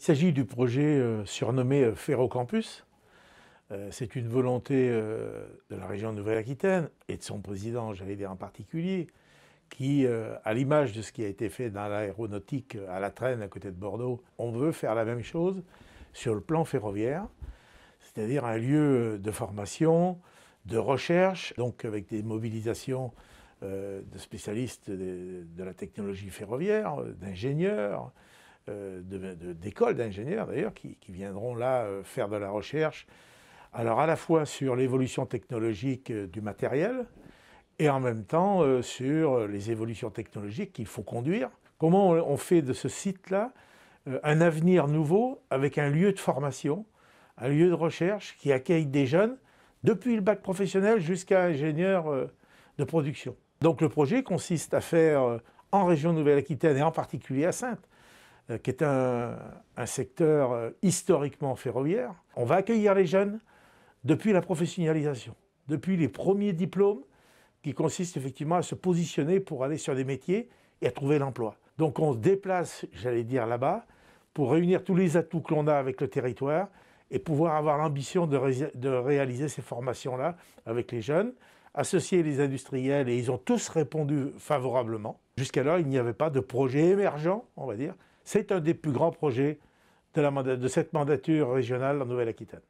Il s'agit du projet euh, surnommé euh, Ferrocampus. Euh, c'est une volonté de la région de Nouvelle-Aquitaine et de son président, j'allais dire en particulier, qui, à l'image de ce qui a été fait dans l'aéronautique à la traîne à côté de Bordeaux, on veut faire la même chose sur le plan ferroviaire, c'est-à-dire un lieu de formation, de recherche, donc avec des mobilisations de spécialistes de la technologie ferroviaire, d'ingénieurs, euh, d'écoles d'ingénieurs d'ailleurs qui, viendront là euh, faire de la recherche, alors à la fois sur l'évolution technologique euh, du matériel et en même temps sur les évolutions technologiques qu'il faut conduire. Comment on fait de ce site-là un avenir nouveau avec un lieu de formation, un lieu de recherche qui accueille des jeunes depuis le bac professionnel jusqu'à ingénieur de production. Donc le projet consiste à faire en région Nouvelle-Aquitaine et en particulier à Sainte, euh, qui est un, secteur euh, historiquement ferroviaire. On va accueillir les jeunes depuis la professionnalisation, depuis les premiers diplômes qui consistent effectivement à se positionner pour aller sur des métiers et à trouver l'emploi. Donc on se déplace, j'allais dire, là-bas pour réunir tous les atouts que l'on a avec le territoire et pouvoir avoir l'ambition de, de réaliser ces formations-là avec les jeunes associer les industriels et ils ont tous répondu favorablement. Jusqu'alors, il n'y avait pas de projet émergent, on va dire, c'est un des plus grands projets de, cette mandature régionale en Nouvelle-Aquitaine.